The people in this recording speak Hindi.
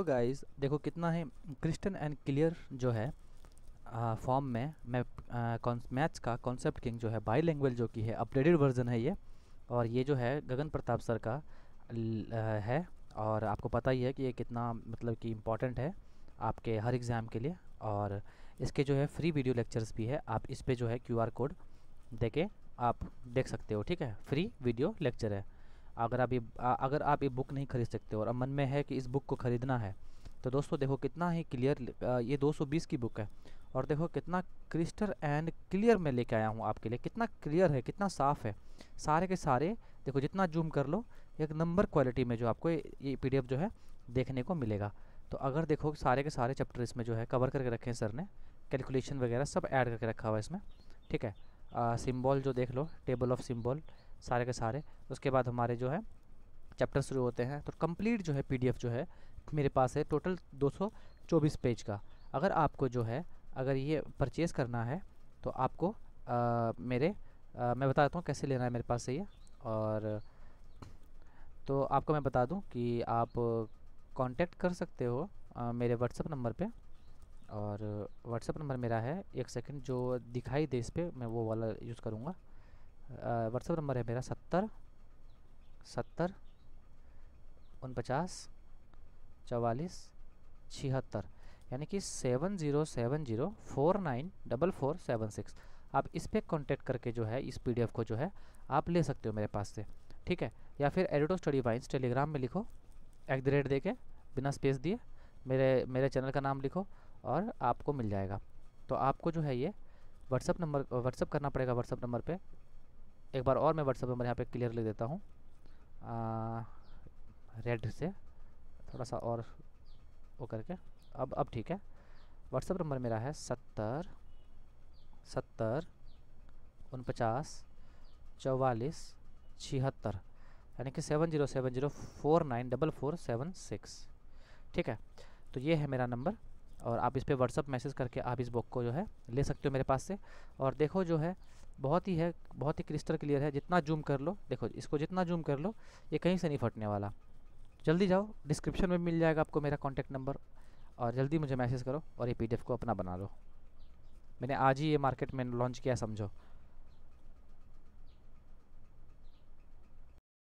तो गाइस देखो कितना है क्रिस्टन एंड क्लियर जो है फॉर्म में मैं मैच का कॉन्सेप्ट किंग जो है बाई लैंग्वेज जो की है अपडेटेड वर्जन है ये और ये जो है गगन प्रताप सर का है और आपको पता ही है कि ये कितना मतलब कि इम्पॉर्टेंट है आपके हर एग्ज़ाम के लिए और इसके जो है फ्री वीडियो लेक्चर्स भी है आप इस पर जो है क्यू कोड दे के आप देख सकते हो ठीक है फ्री वीडियो लेक्चर है अगर आप ये अगर आप ये बुक नहीं खरीद सकते और अब मन में है कि इस बुक को ख़रीदना है तो दोस्तों देखो कितना ही क्लियर ये 220 की बुक है और देखो कितना क्रिस्टल एंड क्लियर मैं लेके आया हूँ आपके लिए कितना क्लियर है कितना साफ़ है सारे के सारे देखो जितना जूम कर लो एक नंबर क्वालिटी में जो आपको ये पी जो है देखने को मिलेगा तो अगर देखो सारे के सारे चैप्टर इसमें जो है कवर करके रखे हैं सर ने कैलकुलेशन वगैरह सब ऐड करके रखा हुआ है इसमें ठीक है सिंबल जो देख लो टेबल ऑफ सिंबल सारे के सारे उसके बाद हमारे जो है चैप्टर शुरू होते हैं तो कंप्लीट जो है पीडीएफ जो है मेरे पास है टोटल 224 पेज का अगर आपको जो है अगर ये परचेज़ करना है तो आपको आ, मेरे आ, मैं बताता हूँ कैसे लेना है मेरे पास से ये और तो आपको मैं बता दूँ कि आप कांटेक्ट कर सकते हो आ, मेरे व्हाट्सअप नंबर पे और व्हाट्सअप नंबर मेरा है एक सेकंड जो दिखाई दे इस पर मैं वो वाला यूज़ करूँगा व्हाट्सअप नंबर है मेरा सत्तर सत्तर उनपचास चवालीस छिहत्तर यानी कि seven zero seven zero four nine double four seven six आप इस पर कॉन्टेक्ट करके जो है इस पीडीएफ को जो है आप ले सकते हो मेरे पास से ठीक है या फिर एडिटो स्टडी वाइन्स टेलीग्राम में लिखो एट द रेट दे के बिना स्पेस दिए मेरे मेरे चैनल का नाम लिखो और आपको मिल जाएगा तो आपको जो है ये व्हाट्सअप नंबर व्हाट्सअप करना पड़ेगा व्हाट्सअप नंबर पर एक बार और मैं व्हाट्सअप नंबर यहाँ पे क्लियर लिख देता हूँ रेड से थोड़ा सा और वो करके अब अब ठीक है व्हाट्सअप नंबर मेरा है सत्तर सत्तर उनपचास चौवालीस छिहत्तर यानी कि seven zero seven zero four nine double four seven six ठीक है तो ये है मेरा नंबर और आप इस पर व्हाट्सअप मैसेज करके आप इस बुक को जो है ले सकते हो मेरे पास से और देखो जो है बहुत ही है बहुत ही क्रिस्टल क्लियर है जितना जूम कर लो देखो इसको जितना जूम कर लो ये कहीं से नहीं फटने वाला जल्दी जाओ डिस्क्रिप्शन में मिल जाएगा आपको मेरा कॉन्टैक्ट नंबर और जल्दी मुझे मैसेज करो और ये पी को अपना बना लो मैंने आज ही ये मार्केट में लॉन्च किया समझो